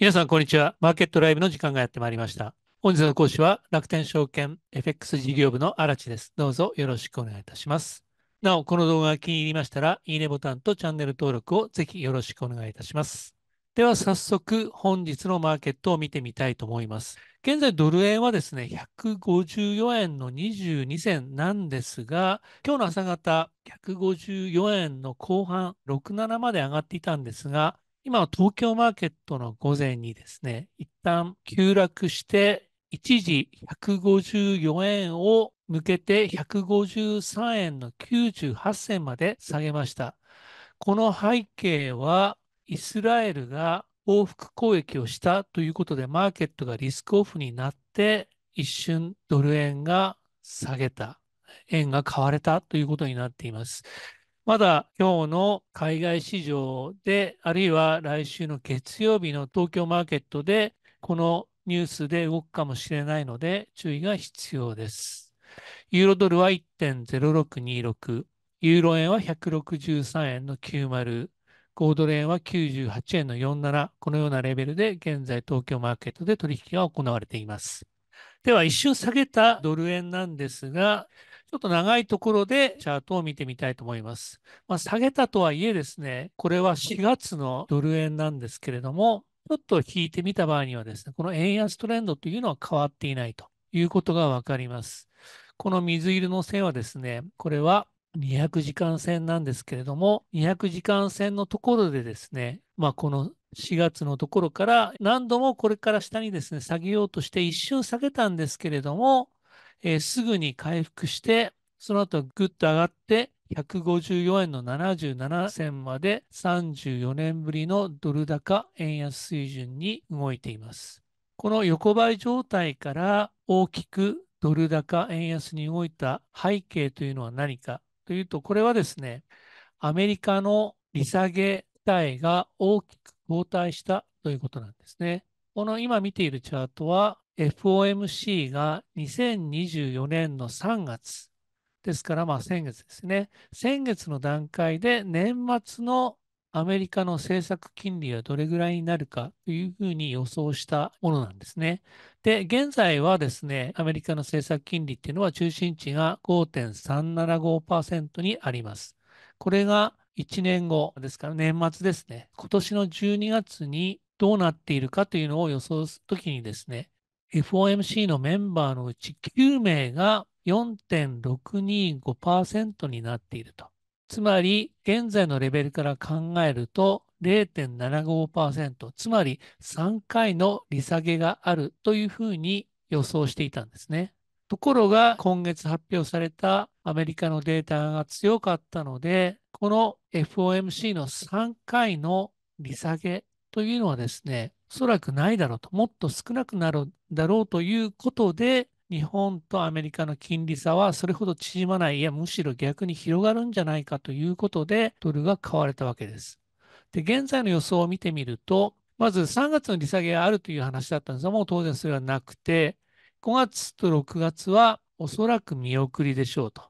皆さん、こんにちは。マーケットライブの時間がやってまいりました。本日の講師は楽天証券 FX 事業部の荒地です。どうぞよろしくお願いいたします。なお、この動画が気に入りましたら、いいねボタンとチャンネル登録をぜひよろしくお願いいたします。では早速本日のマーケットを見てみたいと思います。現在ドル円はですね、154円の22銭なんですが、今日の朝方、154円の後半、67まで上がっていたんですが、今は東京マーケットの午前にですね、一旦急落して、一時154円を抜けて153円の98銭まで下げました。この背景は、イスラエルが報復攻撃をしたということで、マーケットがリスクオフになって、一瞬ドル円が下げた、円が買われたということになっています。まだ今日の海外市場で、あるいは来週の月曜日の東京マーケットで、このニュースで動くかもしれないので、注意が必要です。ユーロドルは1.0626、ユーロ円は163円の90、5ドル円は98円の47、このようなレベルで現在東京マーケットで取引が行われています。では、一瞬下げたドル円なんですが、ちょっと長いところでチャートを見てみたいと思います。まあ、下げたとはいえですね、これは4月のドル円なんですけれども、ちょっと引いてみた場合にはですね、この円安トレンドというのは変わっていないということがわかります。この水色の線はですね、これは200時間線なんですけれども、200時間線のところでですね、まあ、この4月のところから何度もこれから下にですね、下げようとして一瞬下げたんですけれども、えー、すぐに回復して、その後ぐっと上がって、154円の77銭まで34年ぶりのドル高円安水準に動いています。この横ばい状態から大きくドル高円安に動いた背景というのは何かというと、これはですね、アメリカの利下げ期が大きく後退したということなんですね。この今見ているチャートは FOMC が2024年の3月、ですからまあ先月ですね、先月の段階で年末のアメリカの政策金利はどれぐらいになるかというふうに予想したものなんですね。で、現在はですね、アメリカの政策金利っていうのは中心値が5.375%にあります。これが1年後ですから年末ですね、今年の12月にどうなっているかというのを予想するときにですね、FOMC のメンバーのうち9名が4.625%になっていると。つまり、現在のレベルから考えると0.75%、つまり3回の利下げがあるというふうに予想していたんですね。ところが、今月発表されたアメリカのデータが強かったので、この FOMC の3回の利下げというのはですね、おそらくないだろうと、もっと少なくなるだろうということで、日本とアメリカの金利差はそれほど縮まない、いや、むしろ逆に広がるんじゃないかということで、ドルが買われたわけです。で、現在の予想を見てみると、まず3月の利下げがあるという話だったんですが、もう当然それはなくて、5月と6月はおそらく見送りでしょうと。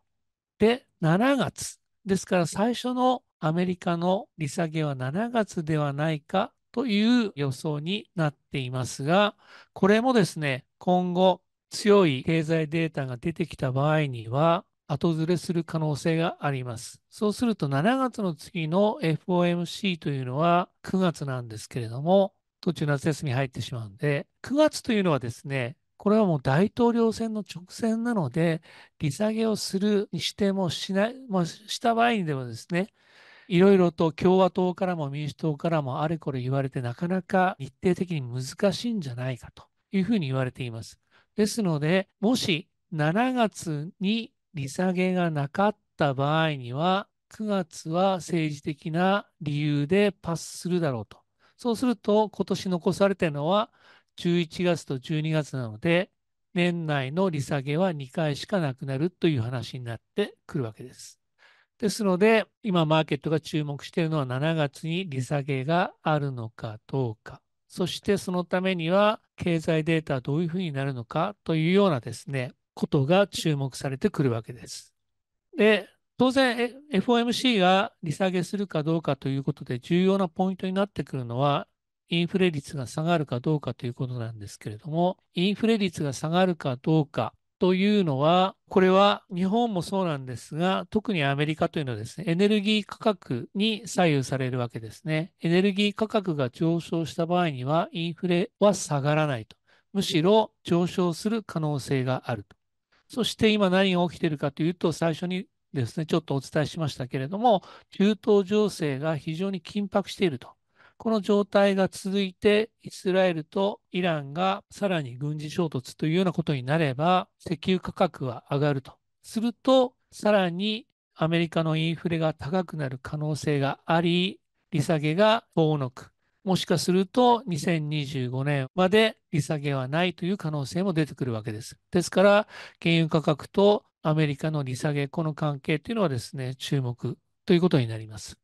で、7月。ですから最初のアメリカの利下げは7月ではないかという予想になっていますが、これもですね、今後強い経済データが出てきた場合には、後ずれする可能性があります。そうすると7月の次の FOMC というのは9月なんですけれども、途中夏休み入ってしまうんで、9月というのはですね、これはもう大統領選の直線なので、利下げをするにしてもしない、まあ、した場合にでもですね、いろいろと共和党からも民主党からもあれこれ言われて、なかなか日程的に難しいんじゃないかというふうに言われています。ですので、もし7月に利下げがなかった場合には、9月は政治的な理由でパスするだろうと。そうすると、今年残されているのは11月と12月なので、年内の利下げは2回しかなくなるという話になってくるわけです。ですので、今マーケットが注目しているのは7月に利下げがあるのかどうか、そしてそのためには経済データはどういうふうになるのかというようなですね、ことが注目されてくるわけです。で、当然 FOMC が利下げするかどうかということで重要なポイントになってくるのはインフレ率が下がるかどうかということなんですけれども、インフレ率が下がるかどうかというのは、これは日本もそうなんですが、特にアメリカというのはですね、エネルギー価格に左右されるわけですね。エネルギー価格が上昇した場合には、インフレは下がらないと。むしろ上昇する可能性があると。そして今何が起きているかというと、最初にですね、ちょっとお伝えしましたけれども、中東情勢が非常に緊迫していると。この状態が続いて、イスラエルとイランがさらに軍事衝突というようなことになれば、石油価格は上がると。すると、さらにアメリカのインフレが高くなる可能性があり、利下げが遠のく。もしかすると2025年まで利下げはないという可能性も出てくるわけです。ですから、原油価格とアメリカの利下げ、この関係というのはですね、注目ということになります。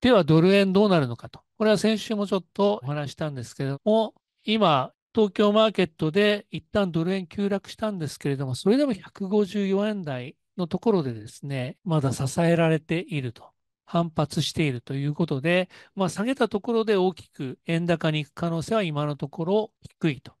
では、ドル円どうなるのかとこれは先週もちょっとお話したんですけれども、今、東京マーケットで一旦ドル円急落したんですけれども、それでも154円台のところでですね、まだ支えられていると。反発しているということで、まあ、下げたところで大きく円高に行く可能性は今のところ低いと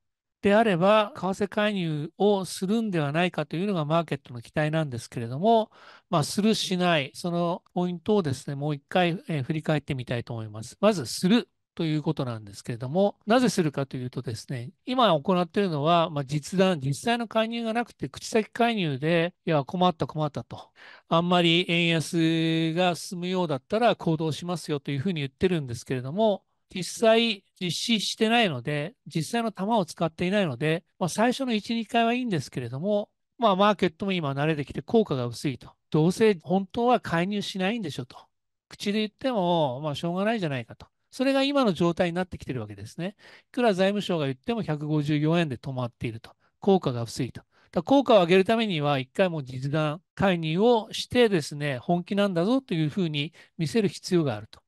であれば、為替介入をするんではないかというのがマーケットの期待なんですけれども、まあ、する、しない、そのポイントをですね、もう一回、えー、振り返ってみたいと思います。まず、する。ということなんですけれども、なぜするかというとですね、今行っているのは、まあ、実弾、実際の介入がなくて、口先介入で、いや、困った困ったと。あんまり円安が進むようだったら行動しますよというふうに言ってるんですけれども、実際実施してないので、実際の球を使っていないので、まあ、最初の1、2回はいいんですけれども、まあ、マーケットも今慣れてきて効果が薄いと。どうせ本当は介入しないんでしょと。口で言っても、まあ、しょうがないじゃないかと。それが今の状態になってきてるわけですね。いくら財務省が言っても154円で止まっていると。効果が薄いと。効果を上げるためには、一回も実弾介入をしてですね、本気なんだぞというふうに見せる必要があると。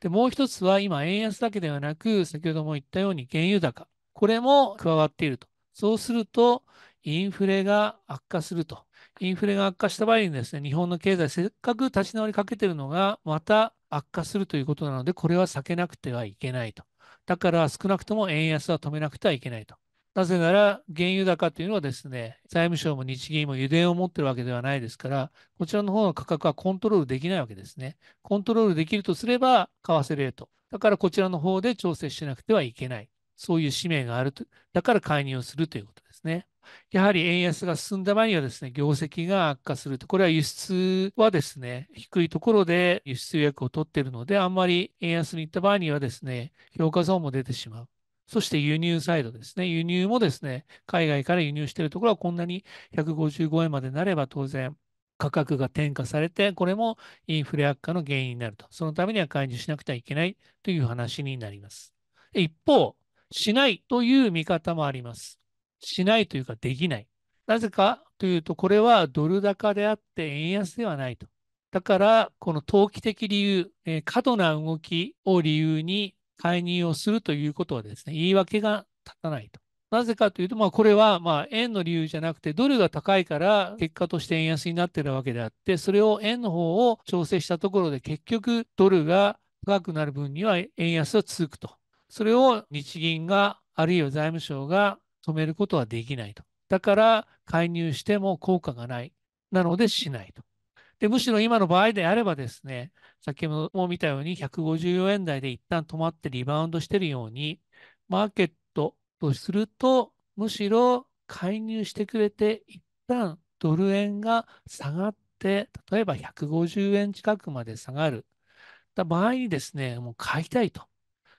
で、もう一つは今、円安だけではなく、先ほども言ったように原油高。これも加わっていると。そうすると、インフレが悪化すると。インフレが悪化した場合にですね、日本の経済、せっかく立ち直りかけてるのが、また悪化するということなので、これは避けなくてはいけないと。だから、少なくとも円安は止めなくてはいけないと。なぜなら、原油高というのはですね、財務省も日銀も油田を持ってるわけではないですから、こちらの方の価格はコントロールできないわけですね。コントロールできるとすれば、為替レート。だからこちらの方で調整しなくてはいけない。そういう使命があると。だから介入をするということですね。やはり円安が進んだ場合にはですね、業績が悪化すると。これは輸出はですね、低いところで輸出予約を取っているので、あんまり円安に行った場合にはですね、評価損も出てしまう。そして輸入サイドですね。輸入もですね、海外から輸入しているところはこんなに155円までなれば当然価格が転嫁されて、これもインフレ悪化の原因になると。そのためには介入しなくてはいけないという話になります。一方、しないという見方もあります。しないというかできない。なぜかというと、これはドル高であって円安ではないと。だから、この投機的理由、え過度な動きを理由に介入をするということはですね、言い訳が立たないと。なぜかというと、まあ、これはまあ円の理由じゃなくて、ドルが高いから結果として円安になっているわけであって、それを円の方を調整したところで、結局ドルが高くなる分には円安は続くと。それを日銀が、あるいは財務省が止めることはできないと。だから介入しても効果がない。なのでしないと。で、むしろ今の場合であればですね、先ほども見たように154円台で一旦止まってリバウンドしているように、マーケットとすると、むしろ介入してくれて、一旦ドル円が下がって、例えば150円近くまで下がる。場合にですね、もう買いたいと。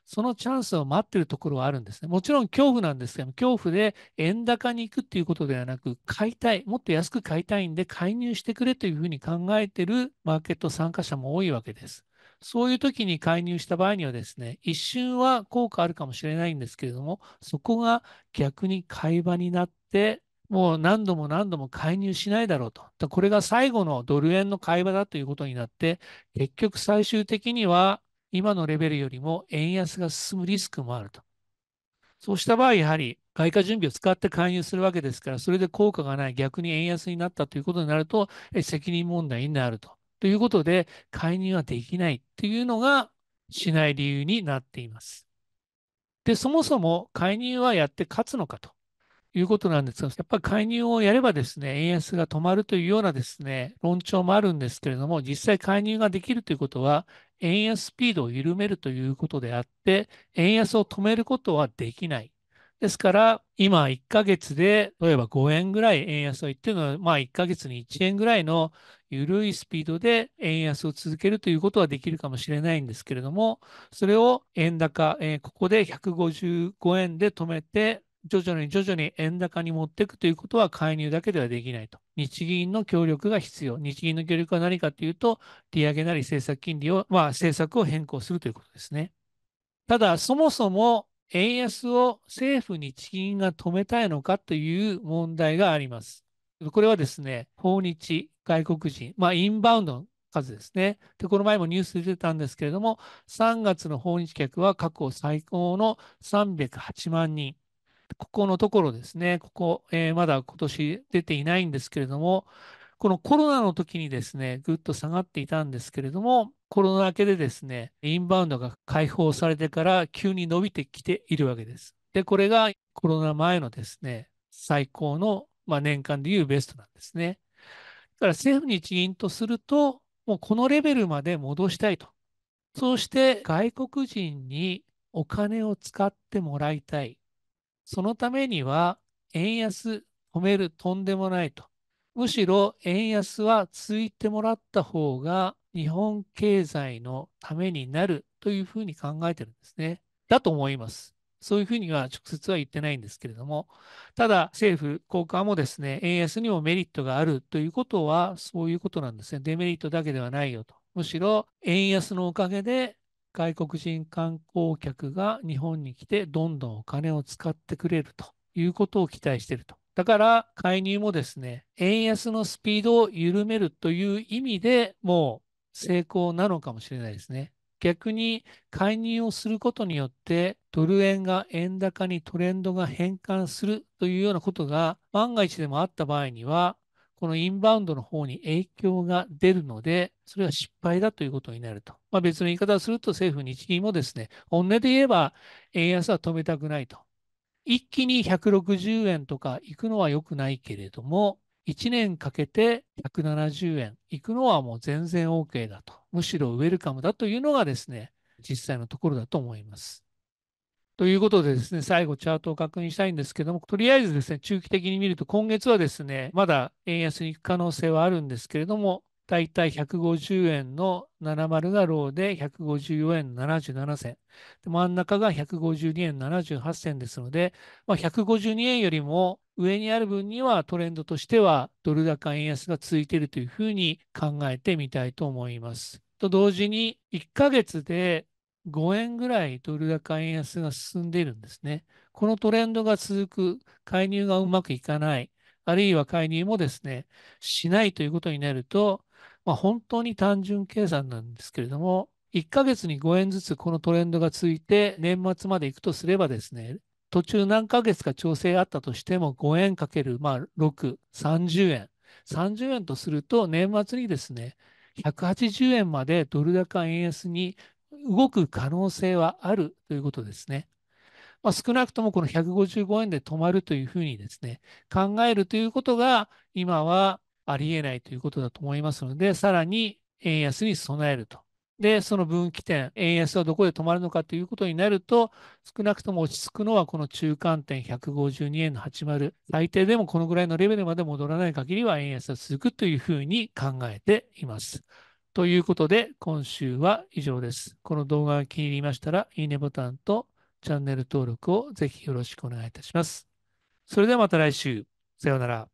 そのチャンスを待ってるところはあるんですね。もちろん恐怖なんですけども、恐怖で円高に行くっていうことではなく、買いたい、もっと安く買いたいんで介入してくれというふうに考えてるマーケット参加者も多いわけです。そういう時に介入した場合にはですね、一瞬は効果あるかもしれないんですけれども、そこが逆に買い場になって、もう何度も何度も介入しないだろうと。これが最後のドル円の買い場だということになって、結局最終的には今のレベルよりも円安が進むリスクもあると。そうした場合、やはり外貨準備を使って介入するわけですから、それで効果がない、逆に円安になったということになると、責任問題になると。ということで、介入はできないというのがしない理由になっています。で、そもそも介入はやって勝つのかということなんですが、やっぱり介入をやればですね、円安が止まるというようなですね、論調もあるんですけれども、実際介入ができるということは、円安スピードを緩めるということであって、円安を止めることはできない。ですから、今1ヶ月で、例えば5円ぐらい円安を言ってるのは、まあ1ヶ月に1円ぐらいの緩いスピードで円安を続けるということはできるかもしれないんですけれども、それを円高、えー、ここで155円で止めて、徐々に徐々に円高に持っていくということは介入だけではできないと。日銀の協力が必要。日銀の協力は何かというと、利上げなり政策金利を、まあ、政策を変更するということですね。ただ、そもそも円安を政府日銀が止めたいのかという問題があります。これはですね、訪日外国人、まあ、インバウンドの数ですね。で、この前もニュース出てたんですけれども、3月の訪日客は過去最高の308万人。ここのところですね、ここ、えー、まだ今年出ていないんですけれども、このコロナの時にですね、ぐっと下がっていたんですけれども、コロナ明けでですね、インバウンドが解放されてから急に伸びてきているわけです。で、これがコロナ前のですね、最高の、まあ、年間でいうベストなんですね。だから政府日銀とすると、もうこのレベルまで戻したいと。そうして外国人にお金を使ってもらいたい。そのためには、円安止めるとんでもないと。むしろ円安は続いてもらった方が日本経済のためになるというふうに考えてるんですね。だと思います。そういうふうには直接は言ってないんですけれども、ただ政府、高官もですね、円安にもメリットがあるということはそういうことなんですね。デメリットだけではないよと。むしろ円安のおかげで外国人観光客が日本に来てどんどんお金を使ってくれるということを期待していると。だから介入もですね、円安のスピードを緩めるという意味でもう成功なのかもしれないですね。逆に介入をすることによってドル円が円高にトレンドが変換するというようなことが万が一でもあった場合にはこのインバウンドの方に影響が出るので、それは失敗だということになると。まあ、別の言い方をすると、政府、日銀もですね、本音で言えば、円安は止めたくないと。一気に160円とか行くのは良くないけれども、1年かけて170円行くのはもう全然 OK だと。むしろウェルカムだというのがですね、実際のところだと思います。ということでですね、最後チャートを確認したいんですけども、とりあえずですね、中期的に見ると今月はですね、まだ円安に行く可能性はあるんですけれども、だいたい150円の70がローで154円77銭。真ん中が152円78銭ですので、まあ、152円よりも上にある分にはトレンドとしてはドル高円安が続いているというふうに考えてみたいと思います。と同時に1ヶ月で5円ぐらいドル高円安が進んでいるんですね。このトレンドが続く、介入がうまくいかない、あるいは介入もですね、しないということになると、まあ、本当に単純計算なんですけれども、1ヶ月に5円ずつこのトレンドが続いて、年末まで行くとすればですね、途中何ヶ月か調整あったとしても5円かけるまあ6、30円。30円とすると年末にですね、180円までドル高円安に動く可能性はあるということですね。まあ、少なくともこの155円で止まるというふうにですね、考えるということが今はありえないということだと思いますので、さらに円安に備えると。で、その分岐点、円安はどこで止まるのかということになると、少なくとも落ち着くのはこの中間点152円の80、最低でもこのぐらいのレベルまで戻らない限りは円安は続くというふうに考えています。ということで、今週は以上です。この動画が気に入りましたら、いいねボタンとチャンネル登録をぜひよろしくお願いいたします。それではまた来週。さようなら。